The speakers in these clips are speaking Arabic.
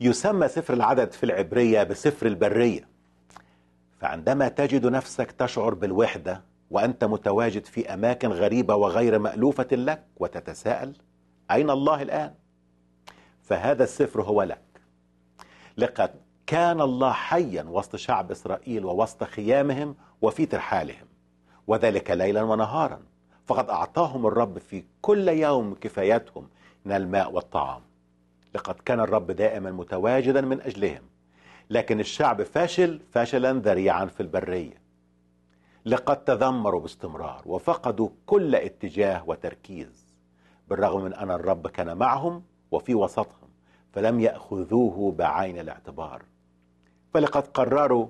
يسمى سفر العدد في العبرية بسفر البرية فعندما تجد نفسك تشعر بالوحدة وأنت متواجد في أماكن غريبة وغير مألوفة لك وتتساءل أين الله الآن؟ فهذا السفر هو لك لقد كان الله حيا وسط شعب إسرائيل ووسط خيامهم وفي ترحالهم وذلك ليلا ونهارا فقد أعطاهم الرب في كل يوم كفايتهم من الماء والطعام لقد كان الرب دائما متواجدا من أجلهم لكن الشعب فشل فشلا ذريعا في البرية لقد تذمروا باستمرار وفقدوا كل اتجاه وتركيز بالرغم من أن الرب كان معهم وفي وسطهم فلم يأخذوه بعين الاعتبار فلقد قرروا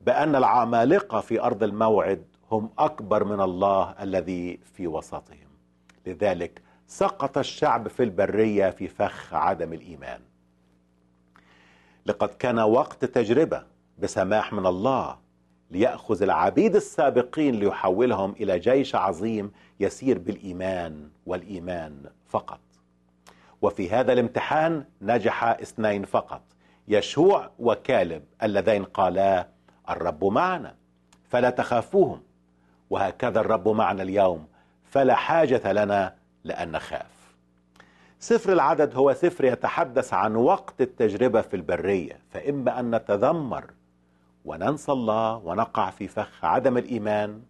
بأن العمالقة في أرض الموعد هم أكبر من الله الذي في وسطهم لذلك سقط الشعب في البرية في فخ عدم الإيمان لقد كان وقت تجربة بسماح من الله ليأخذ العبيد السابقين ليحولهم إلى جيش عظيم يسير بالإيمان والإيمان فقط وفي هذا الامتحان نجح اثنين فقط يشوع وكالب اللذين قالا الرب معنا فلا تخافوهم وهكذا الرب معنا اليوم فلا حاجة لنا لأن خاف سفر العدد هو سفر يتحدث عن وقت التجربة في البرية فإما أن نتذمر وننسى الله ونقع في فخ عدم الإيمان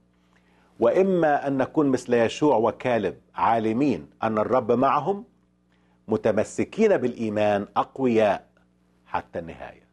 وإما أن نكون مثل يشوع وكالب عالمين أن الرب معهم متمسكين بالإيمان أقوياء حتى النهاية